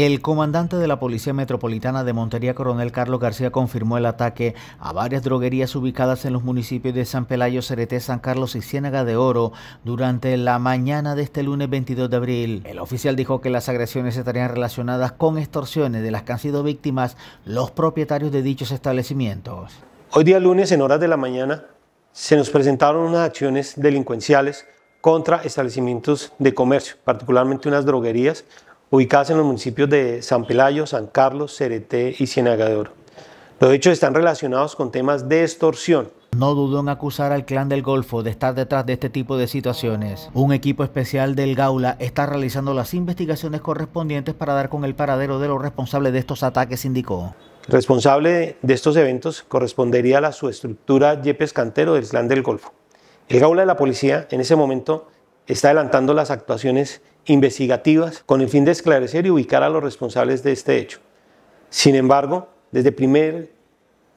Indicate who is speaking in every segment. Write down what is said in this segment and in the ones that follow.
Speaker 1: El comandante de la Policía Metropolitana de Montería, coronel Carlos García, confirmó el ataque a varias droguerías ubicadas en los municipios de San Pelayo, Cereté, San Carlos y Ciénaga de Oro durante la mañana de este lunes 22 de abril. El oficial dijo que las agresiones estarían relacionadas con extorsiones de las que han sido víctimas los propietarios de dichos establecimientos.
Speaker 2: Hoy día lunes, en horas de la mañana, se nos presentaron unas acciones delincuenciales contra establecimientos de comercio, particularmente unas droguerías ubicadas en los municipios de San Pelayo, San Carlos, Cereté y Ciénaga Los hechos están relacionados con temas de extorsión.
Speaker 1: No dudó en acusar al clan del Golfo de estar detrás de este tipo de situaciones. Un equipo especial del Gaula está realizando las investigaciones correspondientes para dar con el paradero de los responsables de estos ataques, indicó.
Speaker 2: Responsable de estos eventos correspondería a la subestructura Yepes Cantero del clan del Golfo. El Gaula de la policía en ese momento está adelantando las actuaciones investigativas con el fin de esclarecer y ubicar a los responsables de este hecho. Sin embargo, desde el primer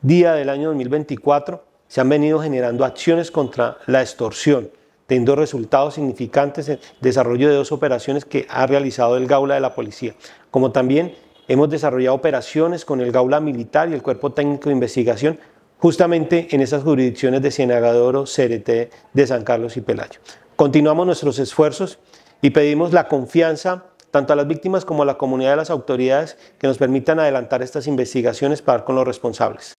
Speaker 2: día del año 2024 se han venido generando acciones contra la extorsión, teniendo resultados significantes en el desarrollo de dos operaciones que ha realizado el Gaula de la Policía, como también hemos desarrollado operaciones con el Gaula Militar y el Cuerpo Técnico de Investigación justamente en esas jurisdicciones de Cienagadoro, CRT de San Carlos y Pelayo. Continuamos nuestros esfuerzos y pedimos la confianza tanto a las víctimas como a la comunidad de las autoridades que nos permitan adelantar estas investigaciones para dar con los responsables.